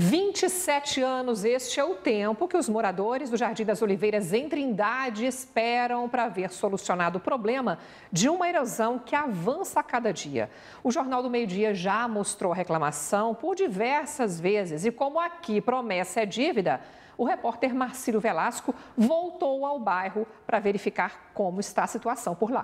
27 anos, este é o tempo que os moradores do Jardim das Oliveiras em Trindade esperam para ver solucionado o problema de uma erosão que avança a cada dia. O Jornal do Meio Dia já mostrou a reclamação por diversas vezes e, como aqui promessa é dívida, o repórter Marcílio Velasco voltou ao bairro para verificar como está a situação por lá.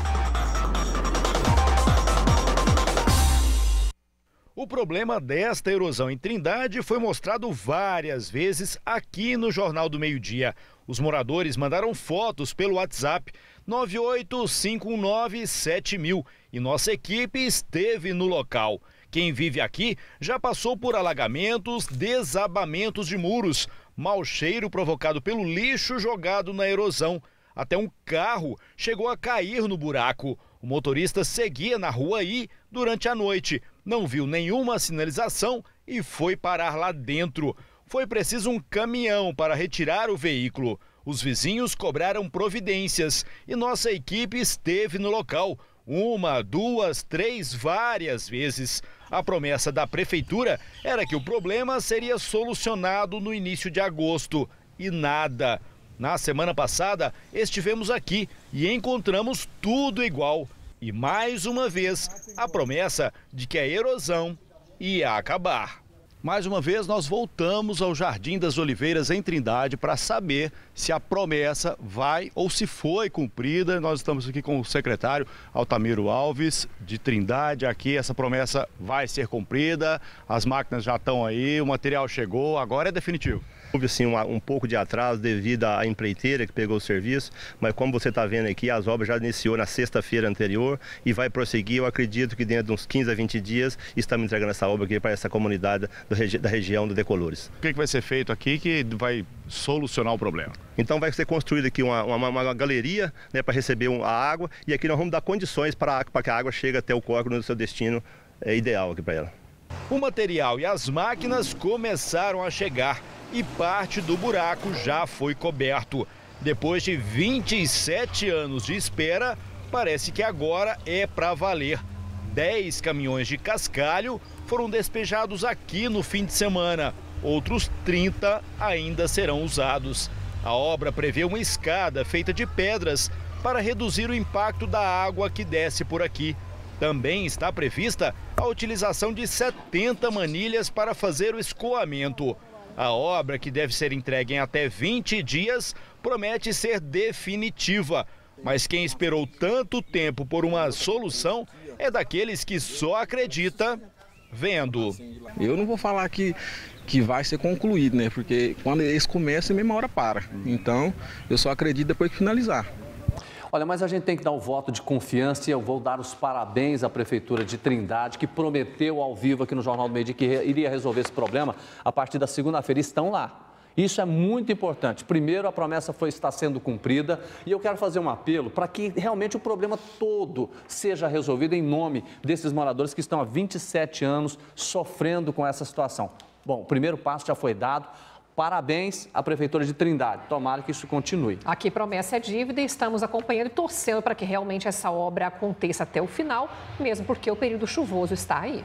O problema desta erosão em Trindade foi mostrado várias vezes aqui no Jornal do Meio Dia. Os moradores mandaram fotos pelo WhatsApp 985197000 e nossa equipe esteve no local. Quem vive aqui já passou por alagamentos, desabamentos de muros, mau cheiro provocado pelo lixo jogado na erosão. Até um carro chegou a cair no buraco. O motorista seguia na rua aí durante a noite, não viu nenhuma sinalização e foi parar lá dentro. Foi preciso um caminhão para retirar o veículo. Os vizinhos cobraram providências e nossa equipe esteve no local. Uma, duas, três, várias vezes. A promessa da prefeitura era que o problema seria solucionado no início de agosto. E nada. Na semana passada, estivemos aqui e encontramos tudo igual. E mais uma vez, a promessa de que a erosão ia acabar. Mais uma vez, nós voltamos ao Jardim das Oliveiras em Trindade para saber se a promessa vai ou se foi cumprida. Nós estamos aqui com o secretário Altamiro Alves de Trindade. Aqui, essa promessa vai ser cumprida, as máquinas já estão aí, o material chegou, agora é definitivo. Houve sim um, um pouco de atraso devido à empreiteira que pegou o serviço, mas como você está vendo aqui, as obras já iniciou na sexta-feira anterior e vai prosseguir. Eu acredito que dentro de uns 15 a 20 dias estamos entregando essa obra aqui para essa comunidade regi da região do Decolores. O que, que vai ser feito aqui que vai solucionar o problema? Então vai ser construída aqui uma, uma, uma galeria né, para receber a água e aqui nós vamos dar condições para, para que a água chegue até o córrego no seu destino é, ideal aqui para ela. O material e as máquinas começaram a chegar e parte do buraco já foi coberto. Depois de 27 anos de espera, parece que agora é para valer. 10 caminhões de cascalho foram despejados aqui no fim de semana. Outros 30 ainda serão usados. A obra prevê uma escada feita de pedras para reduzir o impacto da água que desce por aqui. Também está prevista a utilização de 70 manilhas para fazer o escoamento. A obra, que deve ser entregue em até 20 dias, promete ser definitiva. Mas quem esperou tanto tempo por uma solução é daqueles que só acredita vendo. Eu não vou falar que, que vai ser concluído, né? Porque quando eles começam, a mesma hora para. Então, eu só acredito depois que finalizar. Olha, mas a gente tem que dar um voto de confiança e eu vou dar os parabéns à Prefeitura de Trindade, que prometeu ao vivo aqui no Jornal do Meio Dia que iria resolver esse problema a partir da segunda-feira. Estão lá. Isso é muito importante. Primeiro, a promessa foi estar sendo cumprida e eu quero fazer um apelo para que realmente o problema todo seja resolvido em nome desses moradores que estão há 27 anos sofrendo com essa situação. Bom, o primeiro passo já foi dado. Parabéns à Prefeitura de Trindade. Tomara que isso continue. Aqui promessa é dívida e estamos acompanhando e torcendo para que realmente essa obra aconteça até o final, mesmo porque o período chuvoso está aí.